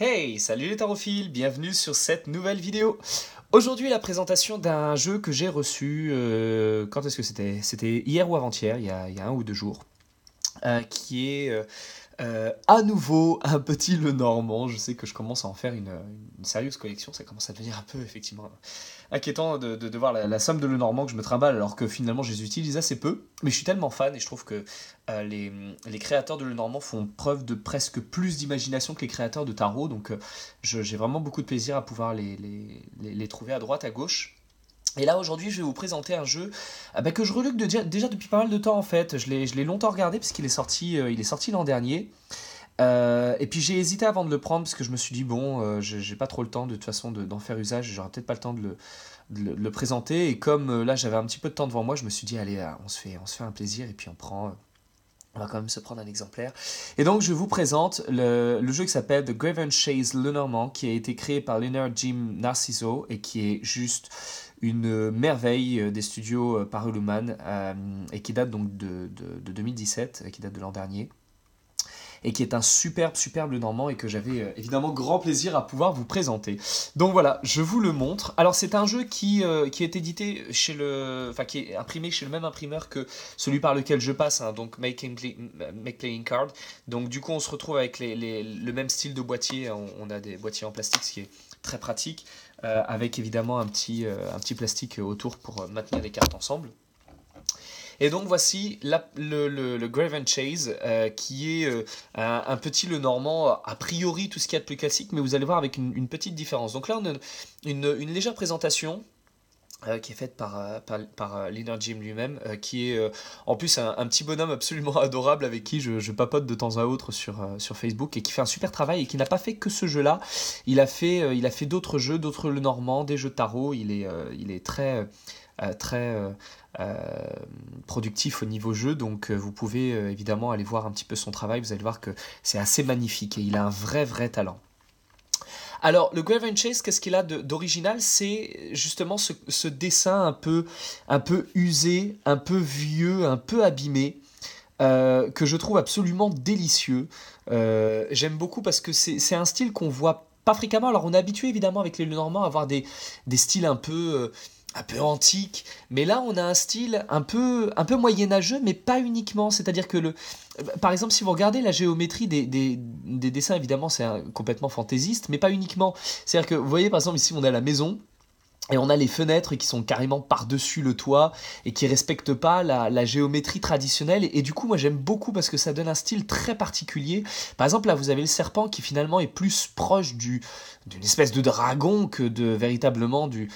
Hey, salut les tarophiles, bienvenue sur cette nouvelle vidéo. Aujourd'hui la présentation d'un jeu que j'ai reçu, euh, quand est-ce que c'était C'était hier ou avant-hier, il, y a un ou deux jours, euh, qui est euh, euh, à nouveau, un petit Le Normand. Je sais que je commence à en faire une, sérieuse collection. Ça commence à devenir un peu, effectivement, inquiétant de, voir la, somme de Le Normand que je me trimballe, alors que finalement, je les utilise assez peu. Mais je suis tellement fan et je trouve que euh, les, créateurs de Le Normand font preuve de presque plus d'imagination que les créateurs de tarot. Donc, euh, j'ai vraiment beaucoup de plaisir à pouvoir les trouver à droite, à gauche. Et là aujourd'hui je vais vous présenter un jeu ah, bah, que je reluque de, déjà depuis pas mal de temps en fait. Je l'ai longtemps regardé parce qu'il est sorti euh, il est sorti l'an dernier. Euh, et puis j'ai hésité avant de le prendre parce que je me suis dit bon euh, j'ai pas trop le temps de toute façon d'en faire usage, j'aurais peut-être pas le temps de le, présenter. Et comme là j'avais un petit peu de temps devant moi, je me suis dit allez on se fait, on fait un plaisir et puis on prend. On va quand même se prendre un exemplaire. Et donc, je vous présente le, jeu qui s'appelle The Graven Chase Lenormand, qui a été créé par Leonard Jim Narciso et qui est juste une merveille euh, des studios euh, Paruluman euh, et qui date donc de, 2017, qui date de l'an dernier et qui est un superbe, superbe normand et que j'avais évidemment grand plaisir à pouvoir vous présenter. Donc voilà, je vous le montre. Alors c'est un jeu qui, qui est édité chez le... Enfin qui est imprimé chez le même imprimeur que celui par lequel je passe, hein, donc Make, Playing Card. Donc du coup on se retrouve avec les, le même style de boîtier, on, a des boîtiers en plastique, ce qui est très pratique. Euh, avec évidemment un petit, euh, un petit plastique autour pour euh, maintenir les cartes ensemble. Et donc voici le, le, Graven Chase, qui est un, petit le normand, a priori tout ce qu'il y a de plus classique, mais vous allez voir avec une, petite différence. Donc là, on a une légère présentation euh, qui est faite par, euh, par, euh, Jim lui-même, qui est en plus un, petit bonhomme absolument adorable avec qui je, papote de temps à autre sur, sur Facebook et qui fait un super travail et qui n'a pas fait que ce jeu-là. Il a fait, il fait d'autres jeux, d'autres le normand, des jeux tarot. Il est, il est très. très productif au niveau jeu, donc vous pouvez évidemment aller voir un petit peu son travail, vous allez voir que c'est assez magnifique et il a un vrai vrai talent. Alors, le Grave Chase, qu'est-ce qu'il a d'original C'est justement ce, dessin un peu, un peu usé, un peu vieux, un peu abîmé. Euh, que je trouve absolument délicieux. Euh, j'aime beaucoup parce que c'est un style qu'on voit pas fréquemment. Alors on est habitué évidemment avec les normands, à avoir des styles un peu, euh, un peu antique, mais là on a un style un peu, un peu moyenâgeux, mais pas uniquement. C'est-à-dire que, le, par exemple, si vous regardez la géométrie des, dessins, évidemment c'est complètement fantaisiste, mais pas uniquement. C'est-à-dire que, vous voyez par exemple ici on a la maison, et on a les fenêtres qui sont carrément par-dessus le toit et qui respectent pas la, géométrie traditionnelle. Et, du coup, moi j'aime beaucoup parce que ça donne un style très particulier. Par exemple, là vous avez le serpent qui finalement est plus proche du, d'une espèce de dragon que de véritablement du,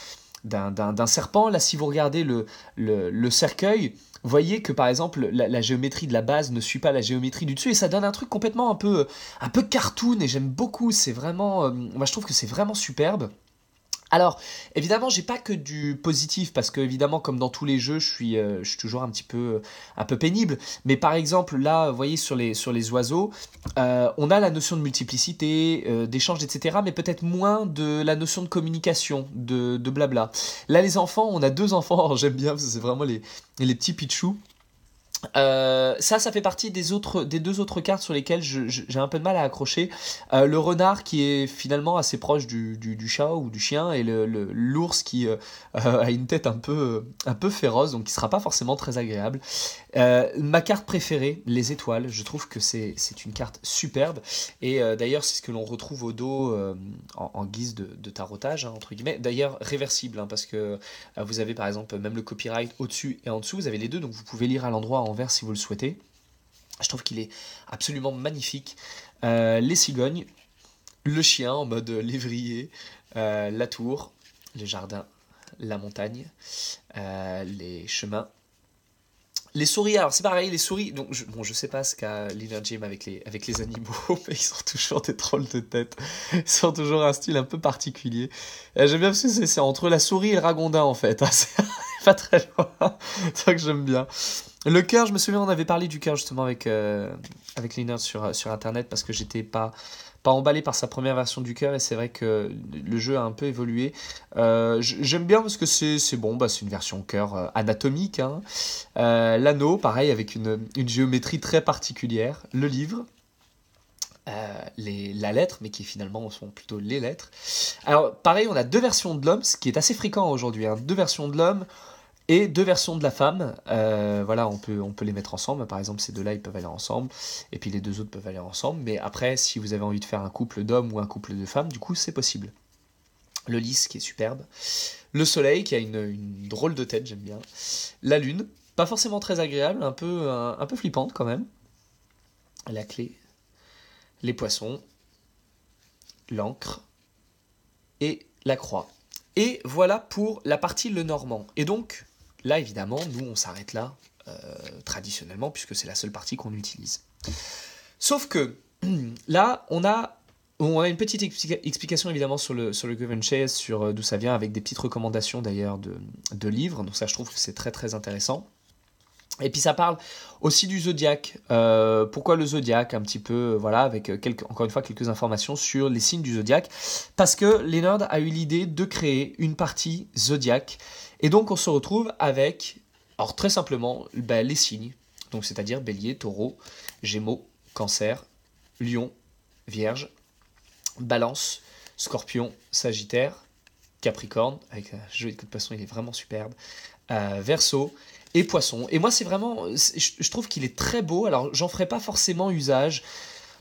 d'un serpent. Là, si vous regardez le, le, le cercueil, voyez que par exemple la, géométrie de la base ne suit pas la géométrie du dessus et ça donne un truc complètement un peu, un peu cartoon et j'aime beaucoup, c'est vraiment, euh, moi je trouve que c'est vraiment superbe. Alors, évidemment, j'ai pas que du positif parce que évidemment, comme dans tous les jeux, je suis, euh, je suis toujours un petit peu, euh, un peu pénible. Mais par exemple, là, vous voyez sur les, sur les oiseaux, euh, on a la notion de multiplicité, d'échange, etc. Mais peut-être moins de la notion de communication, de, de blabla. Là, les enfants, on a deux enfants. J'aime bien, c'est vraiment les, les petits pitchous euh, ça, ça fait partie des, autres, des deux autres cartes sur lesquelles j'ai un peu de mal à accrocher. Euh, le renard qui est finalement assez proche du, chat ou du chien et l'ours le, qui euh, a une tête un peu, un peu féroce, donc qui sera pas forcément très agréable. ma carte préférée, les étoiles, je trouve que c'est une carte superbe. Et d'ailleurs, c'est ce que l'on retrouve au dos en, guise de, tarotage, hein, entre guillemets. D'ailleurs, réversible, hein, parce que vous avez par exemple même le copyright au-dessus et en dessous, vous avez les deux, donc vous pouvez lire à l'endroit vert si vous le souhaitez. Je trouve qu'il est absolument magnifique. Euh, les cigognes, le chien en mode lévrier, euh, la tour, les jardins, la montagne, euh, les chemins. Les souris, alors c'est pareil, les souris, donc je, bon, je sais pas ce qu'a Lina Jim avec les, avec les animaux, mais ils sont toujours des trolls de tête. Ils sont toujours un style un peu particulier. j'aime bien parce que c'est entre la souris et le ragondin en fait. Hein. c'est pas très loin. C'est ça que j'aime bien. Le cœur, je me souviens, on avait parlé du cœur justement avec, euh, avec Leonard sur, euh, sur Internet parce que j'étais pas, pas emballé par sa première version du cœur et c'est vrai que le jeu a un peu évolué. Euh, j'aime bien parce que c'est bon, bah, c'est une version cœur anatomique. Hein. L'anneau, pareil, avec une, une géométrie très particulière. Le livre, les, la lettre, mais qui finalement sont plutôt les lettres. Alors pareil, on a deux versions de l'homme, ce qui est assez fréquent aujourd'hui. Hein. Deux versions de l'homme, et deux versions de la femme. Euh, voilà, on peut, on peut les mettre ensemble. Par exemple, ces deux-là, ils peuvent aller ensemble. Et puis les deux autres peuvent aller ensemble. Mais après, si vous avez envie de faire un couple d'hommes ou un couple de femmes, du coup, c'est possible. Le lys qui est superbe. Le soleil qui a une, drôle de tête, j'aime bien. La lune, pas forcément très agréable, un peu, un peu flippante quand même. La clé. Les poissons. L'encre. Et la croix. Et voilà pour la partie le normand. Et donc, Là, évidemment, nous, on s'arrête là, euh, traditionnellement, puisque c'est la seule partie qu'on utilise. Sauf que, là, on a on a une petite explication évidemment sur le, sur le Chase, sur euh, d'où ça vient, avec des petites recommandations d'ailleurs de, de livres. Donc ça, je trouve que c'est très très intéressant. Et puis ça parle aussi du zodiaque. Euh, pourquoi le zodiaque Un petit peu, euh, voilà, avec euh, encore une fois quelques informations sur les signes du zodiaque. Parce que Leonard a eu l'idée de créer une partie zodiaque. Et donc on se retrouve avec, alors très simplement, bah, les signes. Donc c'est-à-dire bélier, taureau, gémeaux, cancer, lion, vierge, balance, scorpion, sagittaire, Capricorne, avec un jeu de coup de poisson, il est vraiment superbe. Euh, verso et Poisson. Et moi, c'est vraiment. Je trouve qu'il est très beau. Alors, j'en ferai pas forcément usage.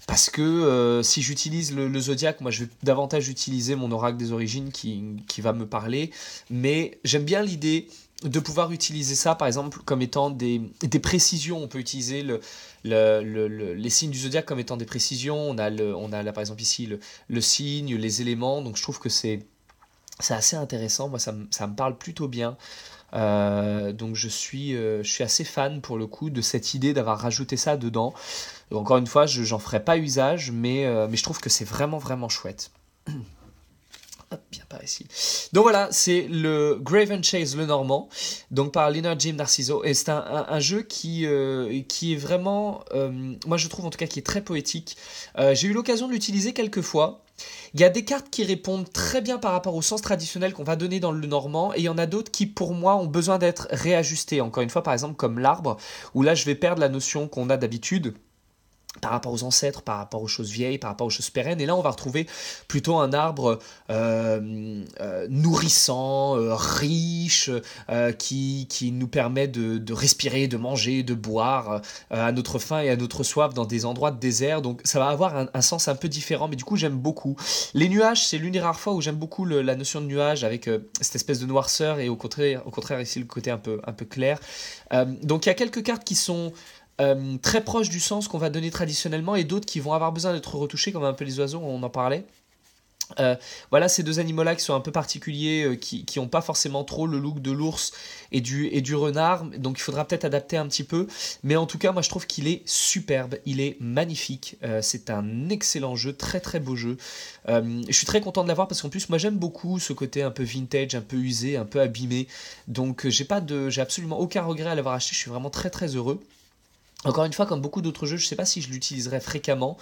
Parce que euh, si j'utilise le, zodiaque, moi je vais davantage utiliser mon oracle des origines qui, va me parler. Mais j'aime bien l'idée de pouvoir utiliser ça, par exemple, comme étant des, précisions. On peut utiliser le, les signes du zodiaque comme étant des précisions. On a, le, on a par exemple, ici le signe, les éléments. Donc je trouve que c'est c'est assez intéressant, moi ça, me parle plutôt bien. Euh, donc je suis, euh, je suis assez fan pour le coup de cette idée d'avoir rajouté ça dedans. encore une fois, je n'en ferai pas usage, mais, euh, mais je trouve que c'est vraiment vraiment chouette. bien par ici. Donc voilà, c'est le Graven Chase le Normand, donc par Leonard Jim Narciso. Et c'est un, un, jeu qui, qui est vraiment, moi je trouve en tout cas qui est très poétique. j'ai eu l'occasion de l'utiliser quelques fois. Il y a des cartes qui répondent très bien par rapport au sens traditionnel qu'on va donner dans le normand, et il y en a d'autres qui, pour moi, ont besoin d'être réajustées. Encore une fois, par exemple, comme l'arbre, où là, je vais perdre la notion qu'on a d'habitude par rapport aux ancêtres, par rapport aux choses vieilles, par rapport aux choses pérennes. Et là, on va retrouver plutôt un arbre euh, euh, nourrissant, euh, riche, qui, nous permet de, respirer, de manger, de boire à notre faim et à notre soif dans des endroits de désert. Donc ça va avoir un, sens un peu différent, mais du coup, j'aime beaucoup. Les nuages, c'est l'une des rares fois où j'aime beaucoup la notion de nuage avec cette espèce de noirceur et au contraire, au contraire ici, le côté un peu, un peu clair. donc il y a quelques cartes qui sont... Euh, très proche du sens qu'on va donner traditionnellement et d'autres qui vont avoir besoin d'être retouchés, comme un peu les oiseaux, on en parlait. Euh, voilà ces deux animaux-là qui sont un peu particuliers, euh, qui n'ont pas forcément trop le look de l'ours et du, renard, donc il faudra peut-être adapter un petit peu. Mais en tout cas, moi je trouve qu'il est superbe, il est magnifique, c'est un excellent jeu, très très beau jeu. je suis très content de l'avoir parce qu'en plus, moi j'aime beaucoup ce côté un peu vintage, un peu usé, un peu abîmé. Donc j'ai j'ai absolument aucun regret à l'avoir acheté, je suis vraiment très très heureux. Encore une fois, comme beaucoup d'autres jeux, je ne sais pas si je l'utiliserai fréquemment,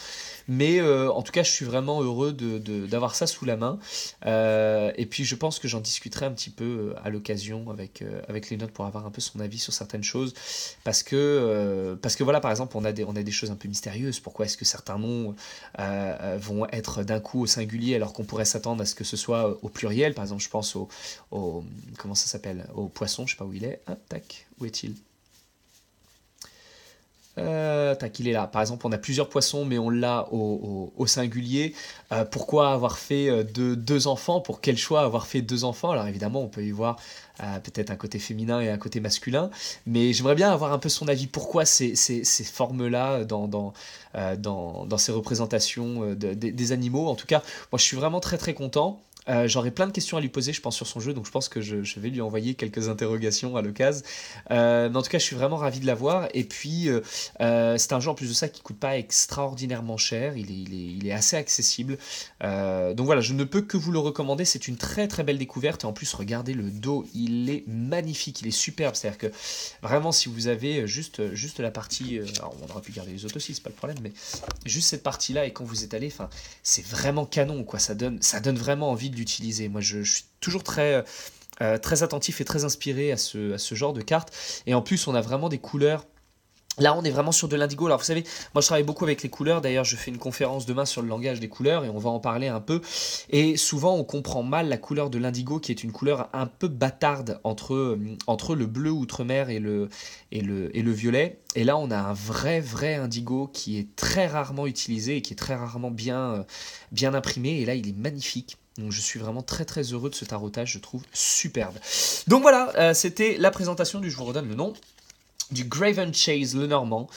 mais euh, en tout cas, je suis vraiment heureux d'avoir ça sous la main. Euh, et puis, je pense que j'en discuterai un petit peu euh, à l'occasion avec, les notes pour avoir un peu son avis sur certaines choses. Parce que, parce que voilà, par exemple, on a des, on a des choses un peu mystérieuses. Pourquoi est-ce que certains noms vont être d'un coup au singulier alors qu'on pourrait s'attendre à ce que ce soit au pluriel Par exemple, je pense au, comment ça s'appelle Au poisson, je ne sais pas où il est. Ah, tac, où est-il euh, tac, il est là. Par exemple, on a plusieurs poissons, mais on l'a au, singulier. Euh, pourquoi avoir fait euh, deux, deux enfants Pour quel choix avoir fait deux enfants Alors évidemment, on peut y voir euh, peut-être un côté féminin et un côté masculin, mais j'aimerais bien avoir un peu son avis. Pourquoi ces, formes-là dans, ces représentations des animaux En tout cas, moi, je suis vraiment très très content j'aurai euh, J'aurais plein de questions à lui poser, je pense, sur son jeu, donc je pense que je, vais lui envoyer quelques interrogations à l'occasion. Euh, en tout cas, je suis vraiment ravi de l'avoir. Et puis, euh, euh, c'est un jeu en plus de ça qui coûte pas extraordinairement cher, il est, il est, assez accessible. donc voilà, je ne peux que vous le recommander, c'est une très très belle découverte. Et en plus, regardez le dos, il est magnifique, il est superbe. C'est-à-dire que vraiment, si vous avez juste, juste la partie, alors on aurait pu garder les autres aussi, c'est pas le problème, mais juste cette partie-là, et quand vous êtes allé, c'est vraiment canon, quoi. Ça donne, ça donne vraiment envie de d'utiliser. Moi, je, suis toujours très, euh, très attentif et très inspiré à ce, à ce genre de carte. Et en plus, on a vraiment des couleurs Là, on est vraiment sur de l'indigo. Alors, vous savez, moi, je travaille beaucoup avec les couleurs. D'ailleurs, je fais une conférence demain sur le langage des couleurs et on va en parler un peu. Et souvent, on comprend mal la couleur de l'indigo, qui est une couleur un peu bâtarde entre, euh, entre le bleu outre-mer et le, et, le, et le violet. Et là, on a un vrai, vrai indigo qui est très rarement utilisé et qui est très rarement bien, euh, bien imprimé. Et là, il est magnifique. Donc je suis vraiment très très heureux de ce tarotage, je trouve superbe. Donc voilà, euh, c'était la présentation du je vous redonne le nom du Graven Chase le Normand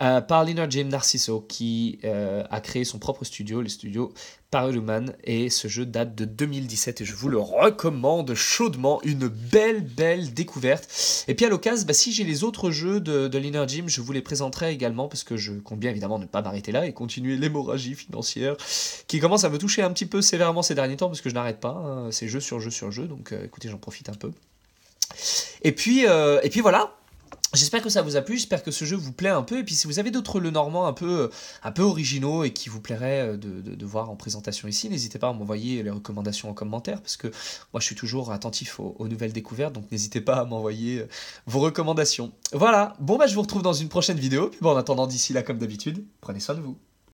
euh, par l'inner Jim Narciso qui euh, a créé son propre studio, le studio Paruluman. et ce jeu date de 2017 et je vous le recommande chaudement, une belle belle découverte. Et puis à l'occasion, bah, si j'ai les autres jeux de, de Jim, je vous les présenterai également parce que je compte bien évidemment ne pas m'arrêter là et continuer l'hémorragie financière qui commence à me toucher un petit peu sévèrement ces derniers temps parce que je n'arrête pas, hein, c'est jeu sur jeu sur jeu, donc euh, écoutez j'en profite un peu. Et puis, et puis voilà, J'espère que ça vous a plu, j'espère que ce jeu vous plaît un peu, et puis si vous avez d'autres Normand un peu, euh, un peu originaux et qui vous plairait euh, de, voir en présentation ici, n'hésitez pas à m'envoyer les recommandations en commentaire, parce que moi je suis toujours attentif aux, nouvelles découvertes, donc n'hésitez pas à m'envoyer euh, vos recommandations. Voilà, bon bah je vous retrouve dans une prochaine vidéo, puis bon en attendant d'ici là comme d'habitude, prenez soin de vous.